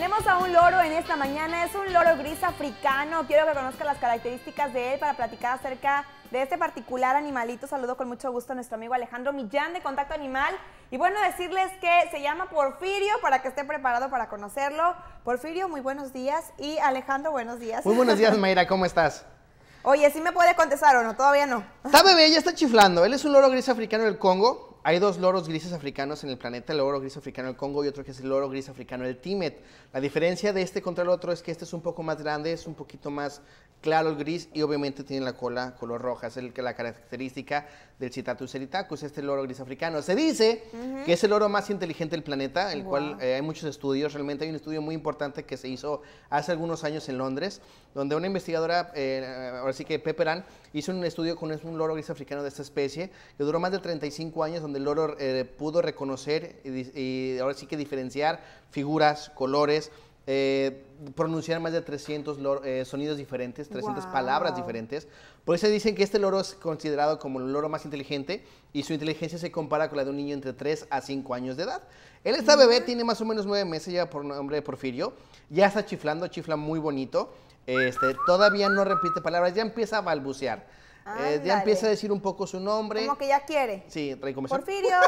Tenemos a un loro en esta mañana, es un loro gris africano. Quiero que conozca las características de él para platicar acerca de este particular animalito. Saludo con mucho gusto a nuestro amigo Alejandro Millán de Contacto Animal. Y bueno, decirles que se llama Porfirio para que esté preparado para conocerlo. Porfirio, muy buenos días. Y Alejandro, buenos días. Muy buenos días, Mayra, ¿cómo estás? Oye, ¿sí me puede contestar o no? Todavía no. Está bebé, ya está chiflando. Él es un loro gris africano del Congo hay dos loros grises africanos en el planeta, el loro gris africano del Congo y otro que es el loro gris africano del Tímet. La diferencia de este contra el otro es que este es un poco más grande, es un poquito más claro el gris y obviamente tiene la cola color roja, es el, la característica del Citatus eritacus, este loro gris africano. Se dice que es el loro más inteligente del planeta, el cual eh, hay muchos estudios, realmente hay un estudio muy importante que se hizo hace algunos años en Londres, donde una investigadora, eh, ahora sí que Pepperan, hizo un estudio con un loro gris africano de esta especie, que duró más de 35 años, donde el loro eh, pudo reconocer y, y ahora sí que diferenciar figuras, colores, eh, pronunciar más de 300 eh, sonidos diferentes, 300 palabras diferentes. Por eso dicen que este loro es considerado como el loro más inteligente y su inteligencia se compara con la de un niño entre 3 a 5 años de edad. Él está bebé, tiene más o menos 9 meses, ya por nombre Porfirio. Ya está chiflando, chifla muy bonito. Este, todavía no repite palabras, ya empieza a balbucear. Eh, ya empieza a decir un poco su nombre. Como que ya quiere. Sí, Porfirio,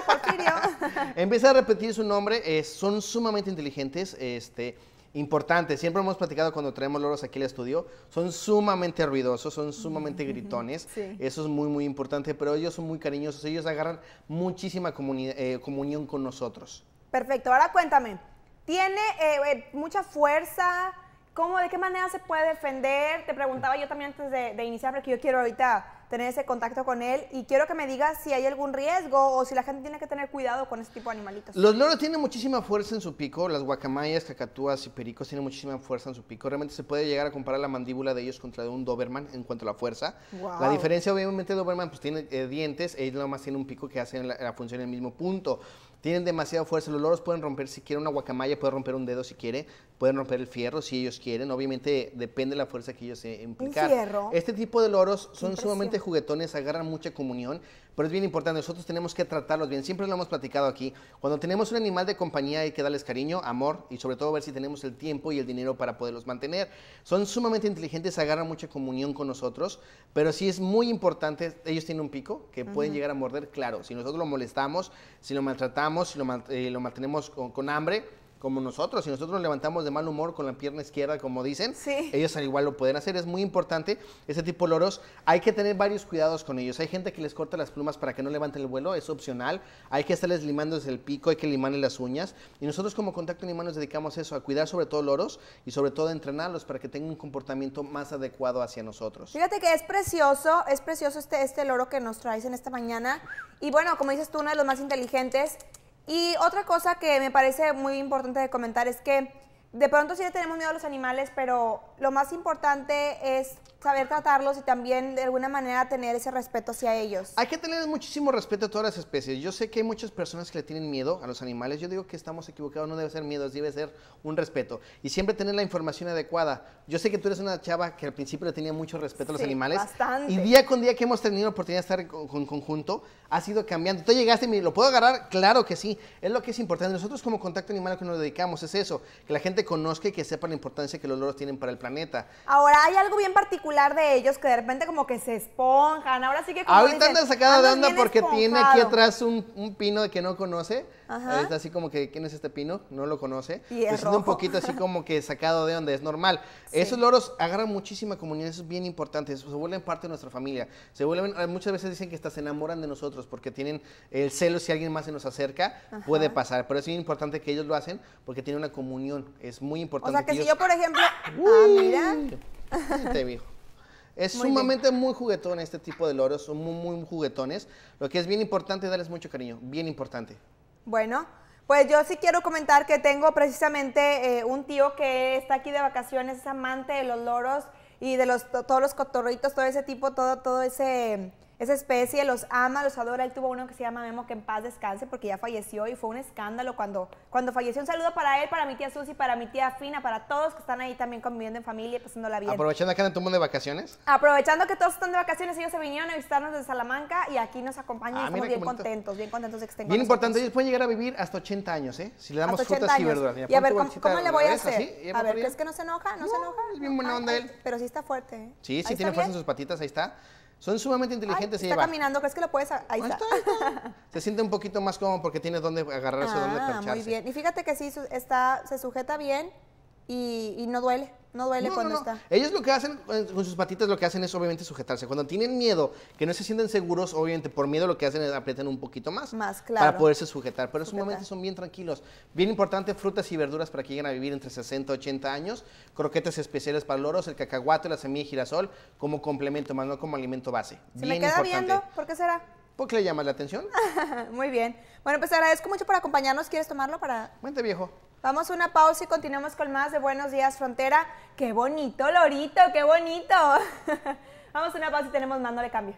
Porfirio. empieza a repetir su nombre. son sumamente inteligentes. Este, Importante, siempre hemos platicado cuando traemos loros aquí al estudio, son sumamente ruidosos, son sumamente gritones, eso es muy muy importante, pero ellos son muy cariñosos, ellos agarran muchísima eh, comunión con nosotros. Perfecto, ahora cuéntame, ¿tiene eh, eh, mucha fuerza? ¿Cómo, de qué manera se puede defender? Te preguntaba yo también antes de, de iniciar, porque yo quiero ahorita tener ese contacto con él. Y quiero que me digas si hay algún riesgo o si la gente tiene que tener cuidado con este tipo de animalitos. Los loros tienen muchísima fuerza en su pico, las guacamayas, cacatúas y pericos tienen muchísima fuerza en su pico. Realmente se puede llegar a comparar la mandíbula de ellos contra de un Doberman en cuanto a la fuerza. La diferencia, obviamente, Doberman pues tiene eh, dientes, ellos nada más tienen un pico que hace la, función en el mismo punto tienen demasiada fuerza. Los loros pueden romper si quieren una guacamaya, pueden romper un dedo si quiere, pueden romper el fierro si ellos quieren. Obviamente depende la fuerza que ellos eh, implican. Este tipo de loros son sumamente juguetones agarran mucha comunión, pero es bien importante, nosotros tenemos que tratarlos bien, siempre lo hemos platicado aquí, cuando tenemos un animal de compañía hay que darles cariño, amor y sobre todo ver si tenemos el tiempo y el dinero para poderlos mantener. Son sumamente inteligentes, agarran mucha comunión con nosotros, pero sí es muy importante, ellos tienen un pico que pueden llegar a morder, claro, si nosotros lo molestamos, si lo maltratamos, si lo, eh, mantenemos con hambre, como nosotros. Si nosotros nos levantamos de mal humor con la pierna izquierda, como dicen, ellos al igual lo pueden hacer. Es muy importante. ese tipo de loros, hay que tener varios cuidados con ellos. Hay gente que les corta las plumas para que no levanten el vuelo, es opcional. Hay que estarles limando desde el pico, hay que limarle las uñas. Y nosotros como Contacto Animal nos dedicamos a eso, a cuidar sobre todo loros y sobre todo a entrenarlos para que tengan un comportamiento más adecuado hacia nosotros. Fíjate que es precioso, es precioso este, este loro que nos traes en esta mañana. Y bueno, como dices tú, uno de los más inteligentes. Y otra cosa que me parece muy importante de comentar es que de pronto sí le tenemos miedo a los animales, pero lo más importante es saber tratarlos y también de alguna manera tener ese respeto hacia ellos. Hay que tener muchísimo respeto a todas las especies. Yo sé que hay muchas personas que le tienen miedo a los animales. Yo digo que estamos equivocados, no debe ser miedo, debe ser un respeto. Y siempre tener la información adecuada. Yo sé que tú eres una chava que al principio le tenía mucho respeto a los animales. Y día con día que hemos tenido la oportunidad de estar en con, conjunto, ha sido cambiando. Tú llegaste y me lo puedo agarrar, claro que sí. Es lo que es importante. Nosotros como contacto animal que nos dedicamos es eso, que la gente conozca y que sepa la importancia que los loros tienen para el planeta. Ahora, hay algo bien particular de ellos que de repente como que se esponjan. Ahora sí que como Ahorita sacado de onda porque tiene aquí atrás un, un pino que no conoce. Está así como que, ¿quién es este pino? No lo conoce. Y es un poquito así como que sacado de onda, es normal. Esos loros agarran muchísima comunión, eso es bien importante, se vuelven parte de nuestra familia. Se vuelven, ah, muchas veces dicen que hasta se enamoran de nosotros porque tienen el celo, si alguien más se nos acerca, puede pasar. Pero es bien importante que ellos lo hacen porque tienen una comunión. Es es muy importante. O sea, que, si yo, por ejemplo... ¡Ah! Ah, mira. Te dijo. Es sumamente muy juguetón este tipo de loros, son muy, juguetones. Lo que es bien importante es darles mucho cariño, bien importante. Bueno, pues yo sí quiero comentar que tengo precisamente eh, un tío que está aquí de vacaciones, es amante de los loros y de los, todos los cotorritos, todo ese tipo, todo, todo ese esa especie, los ama, los adora. Él tuvo uno que se llama Memo, que en paz descanse, porque ya falleció y fue un escándalo cuando, cuando falleció. Un saludo para él, para mi tía Susi, para mi tía Fina, para todos que están ahí también conviviendo en familia y la vida ¿Aprovechando que andan de vacaciones? Aprovechando que todos están de vacaciones, ellos se vinieron a visitarnos de Salamanca y aquí nos acompañan y ah, estamos bien contentos, bien contentos de que estén Bien importante, ellos pueden llegar a vivir hasta 80 años, ¿eh? Si le damos frutas y verduras. y a ver, ¿cómo, le voy a hacer? A ver, es que no se enoja? ¿No, se enoja? Es bien de él. Pero sí está fuerte, ¿eh? Sí, sí, tiene fuerza en sus patitas, ahí está. Son sumamente inteligentes Ay, y está caminando, ¿crees que lo puedes? Ahí, está. se siente un poquito más cómodo porque tiene dónde agarrarse, donde dónde percharse. Ah, muy bien. Y fíjate que sí, está, se sujeta bien y no duele. No duele cuando no, Ellos lo que hacen eh, con sus patitas, lo que hacen es obviamente sujetarse. Cuando tienen miedo, que no se sienten seguros, obviamente por miedo lo que hacen es aprietan un poquito más. Más, claro. Para poderse sujetar. Pero en momento son bien tranquilos. Bien importante, frutas y verduras para que lleguen a vivir entre 60 y 80 años. Croquetas especiales para loros, el cacahuate, la semilla de girasol como complemento, más no como alimento base. Se bien me queda viendo, ¿por qué será? Porque le llama la atención? Muy bien. Bueno, pues te agradezco mucho por acompañarnos. ¿Quieres tomarlo para...? Vente, viejo. Vamos a una pausa y continuamos con más de Buenos Días Frontera. ¡Qué bonito, Lorito! ¡Qué bonito! Vamos a una pausa y tenemos mando de cambio.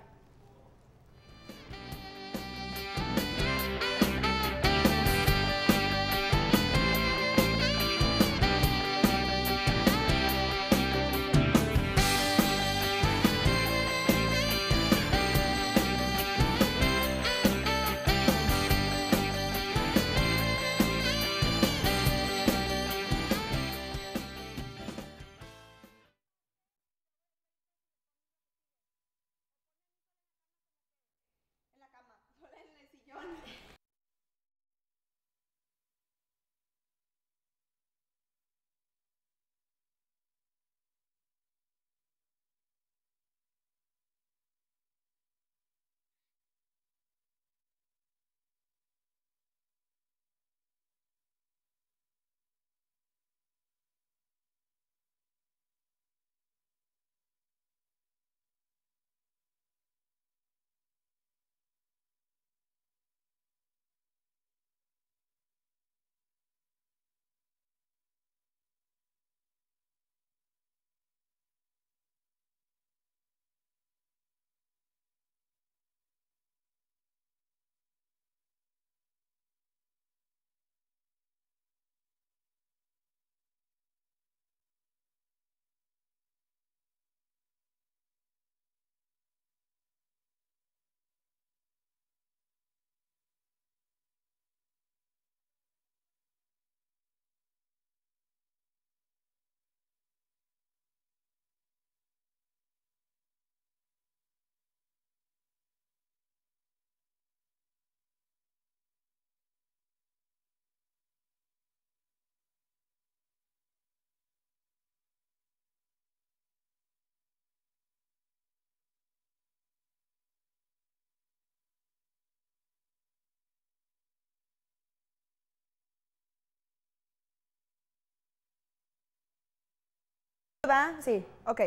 Sí, ok.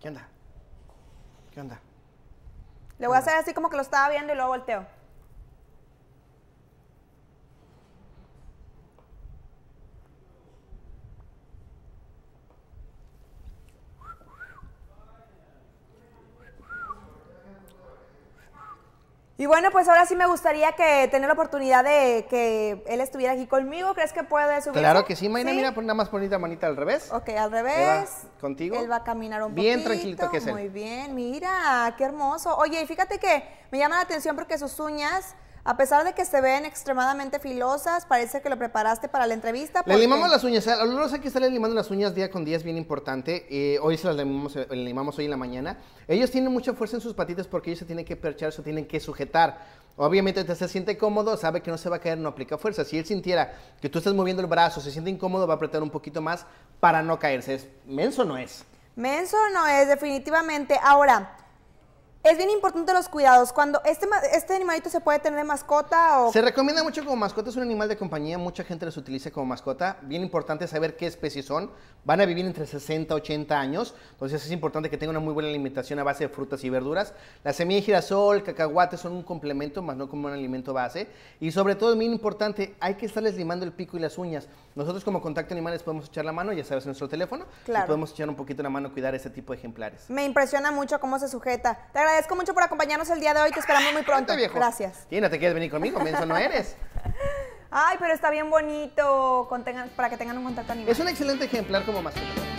¿Qué onda? ¿Qué onda? Le voy a hacer así como que lo estaba viendo y luego volteo. Y bueno, pues ahora sí me gustaría que tener la oportunidad de que él estuviera aquí conmigo. ¿Crees que puede subir? Claro que sí, Mayna. Mira, pon pues una más bonita manita al revés. Ok, al revés. contigo. Él va a caminar un Bien poquito. tranquilito que es Muy bien, mira, qué hermoso. Oye, y fíjate que me llama la atención porque sus uñas a pesar de que se ven extremadamente filosas, parece que lo preparaste para la entrevista. Le limamos las uñas. A los hay que estarle limando las uñas día con día, es bien importante. Eh, hoy se las eh, limamos, hoy en la mañana. Ellos tienen mucha fuerza en sus patitas porque ellos se tienen que perchar, se tienen que sujetar. Obviamente se siente cómodo, sabe que no se va a caer, no aplica fuerza. Si él sintiera que tú estás moviendo el brazo, se siente incómodo, va a apretar un poquito más para no caerse. ¿Es menso no es? Menso no es, definitivamente. Ahora, es bien importante los cuidados. Cuando este, este animalito se puede tener de mascota o... Se recomienda mucho como mascota, es un animal de compañía, mucha gente los utiliza como mascota. Bien importante saber qué especies son. Van a vivir entre 60 y 80 años, entonces es importante que tengan una muy buena alimentación a base de frutas y verduras. La semilla de girasol, cacahuate son un complemento, más no como un alimento base. Y sobre todo bien importante, hay que estarles limando el pico y las uñas. Nosotros como Contacto animales podemos echar la mano, ya sabes, nuestro teléfono. Claro. podemos echar un poquito la mano, cuidar ese tipo de ejemplares. Me impresiona mucho cómo se sujeta. Te agradezco mucho por acompañarnos el día de hoy. Te esperamos muy pronto. Viejo? Gracias. Y te quieres venir conmigo, menso no eres. Ay, pero está bien bonito para que tengan un contacto animal. Es un excelente ejemplar como mascota.